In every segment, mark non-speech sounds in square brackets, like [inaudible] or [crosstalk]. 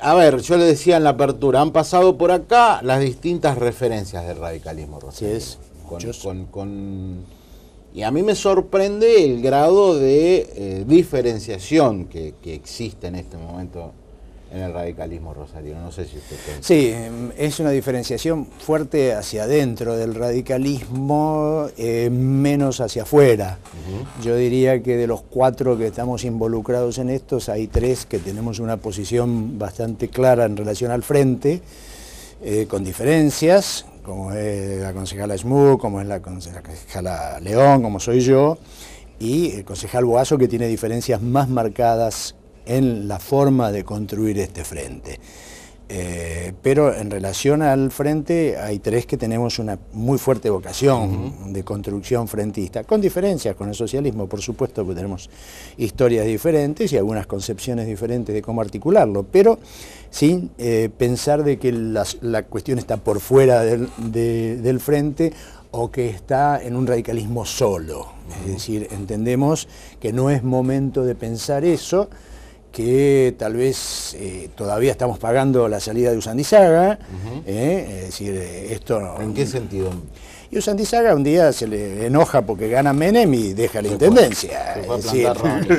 a ver, yo le decía en la apertura, han pasado por acá las distintas referencias del radicalismo Sí es. Con, y a mí me sorprende el grado de eh, diferenciación que, que existe en este momento en el radicalismo Rosario, No sé si usted Sí, es una diferenciación fuerte hacia adentro del radicalismo, eh, menos hacia afuera. Yo diría que de los cuatro que estamos involucrados en estos, hay tres que tenemos una posición bastante clara en relación al frente, eh, con diferencias, como es la concejala Schmuck, como es la concejala León, como soy yo, y el concejal Boazo que tiene diferencias más marcadas en la forma de construir este frente. Eh, pero en relación al frente hay tres que tenemos una muy fuerte vocación de construcción frentista, con diferencias con el socialismo, por supuesto, que tenemos historias diferentes y algunas concepciones diferentes de cómo articularlo, pero sin eh, pensar de que la, cuestión está por fuera del, frente o que está en un radicalismo solo. Es decir, entendemos que no es momento de pensar eso, que tal vez eh, todavía estamos pagando la salida de Usandizaga, eh, es decir, esto... ¿En qué sentido? Y Usandizaga un día se le enoja porque gana Menem y deja la intendencia. [laughs]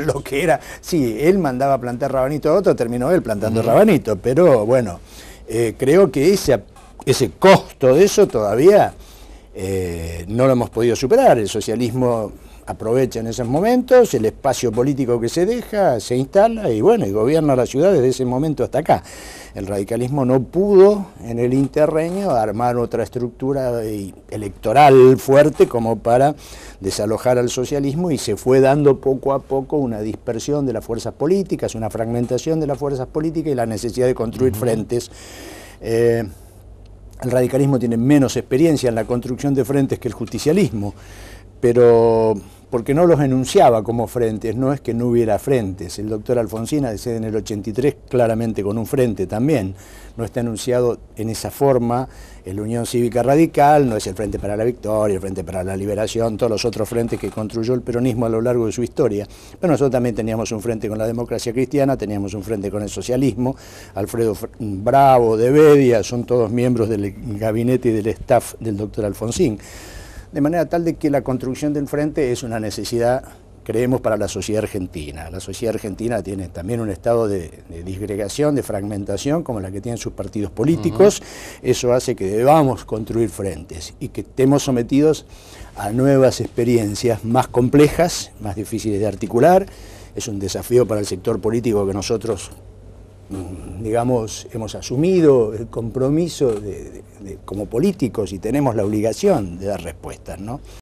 lo que era, sí, él mandaba plantar rabanito a otro, terminó él plantando rabanito, pero bueno, eh, creo que ese, ese costo de eso todavía no lo hemos podido superar. El socialismo aprovecha en esos momentos, el espacio político que se deja, se instala y bueno, y gobierna la ciudad desde ese momento hasta acá. El radicalismo no pudo en el interreño armar otra estructura electoral fuerte como para desalojar al socialismo y se fue dando poco a poco una dispersión de las fuerzas políticas, una fragmentación de las fuerzas políticas y la necesidad de construir frentes. Eh, el radicalismo tiene menos experiencia en la construcción de frentes que el justicialismo, pero porque no los enunciaba como frentes, no es que no hubiera frentes. El doctor Alfonsina decide en el 83 claramente con un frente también. No está enunciado en esa forma el Unión Cívica Radical, no es el Frente para la Victoria, el Frente para la Liberación, todos los otros frentes que construyó el peronismo a lo largo de su historia. Pero nosotros también teníamos un frente con la democracia cristiana, teníamos un frente con el socialismo, Alfredo Bravo, de Bedia, son todos miembros del gabinete y del staff del doctor Alfonsín de manera tal de que la construcción del frente es una necesidad, creemos, para la sociedad argentina. La sociedad argentina tiene también un estado de, disgregación, de fragmentación, como la que tienen sus partidos políticos. Eso hace que debamos construir frentes y que estemos sometidos a nuevas experiencias más complejas, más difíciles de articular. Es un desafío para el sector político que nosotros digamos, hemos asumido el compromiso de, como políticos y tenemos la obligación de dar respuestas, ¿no?